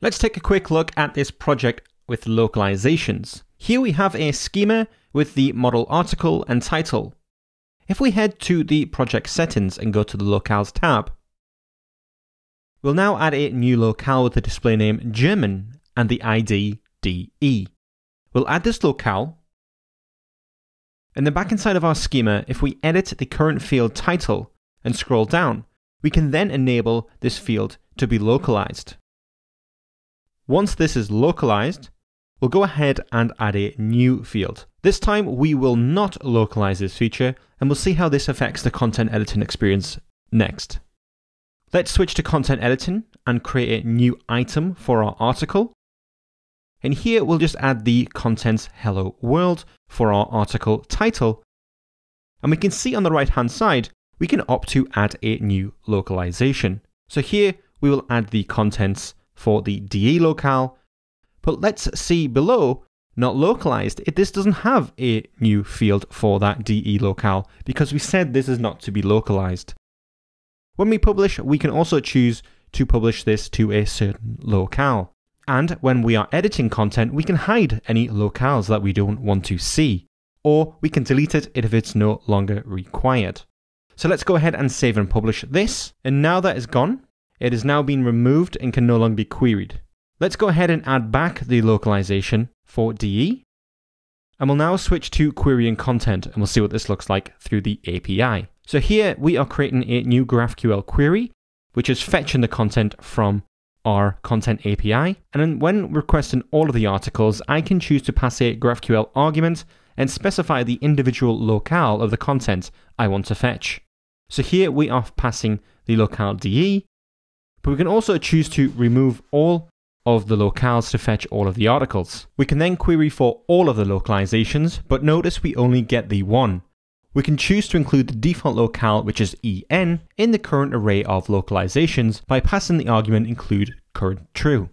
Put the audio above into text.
Let's take a quick look at this project with localizations. Here we have a schema with the model article and title. If we head to the project settings and go to the locales tab, we'll now add a new locale with the display name German and the ID DE. We'll add this locale. in the back inside of our schema, if we edit the current field title and scroll down, we can then enable this field to be localized. Once this is localized, we'll go ahead and add a new field. This time we will not localize this feature and we'll see how this affects the content editing experience next. Let's switch to content editing and create a new item for our article. And here we'll just add the contents hello world for our article title. And we can see on the right hand side, we can opt to add a new localization. So here we will add the contents for the DE locale. But let's see below, not localized, it, this doesn't have a new field for that DE locale because we said this is not to be localized. When we publish, we can also choose to publish this to a certain locale. And when we are editing content, we can hide any locales that we don't want to see, or we can delete it if it's no longer required. So let's go ahead and save and publish this. And now that is gone, it has now been removed and can no longer be queried. Let's go ahead and add back the localization for DE. And we'll now switch to querying content and we'll see what this looks like through the API. So here we are creating a new GraphQL query, which is fetching the content from our content API. And then when requesting all of the articles, I can choose to pass a GraphQL argument and specify the individual locale of the content I want to fetch. So here we are passing the locale DE but we can also choose to remove all of the locales to fetch all of the articles. We can then query for all of the localizations, but notice we only get the one. We can choose to include the default locale, which is en, in the current array of localizations by passing the argument include current true.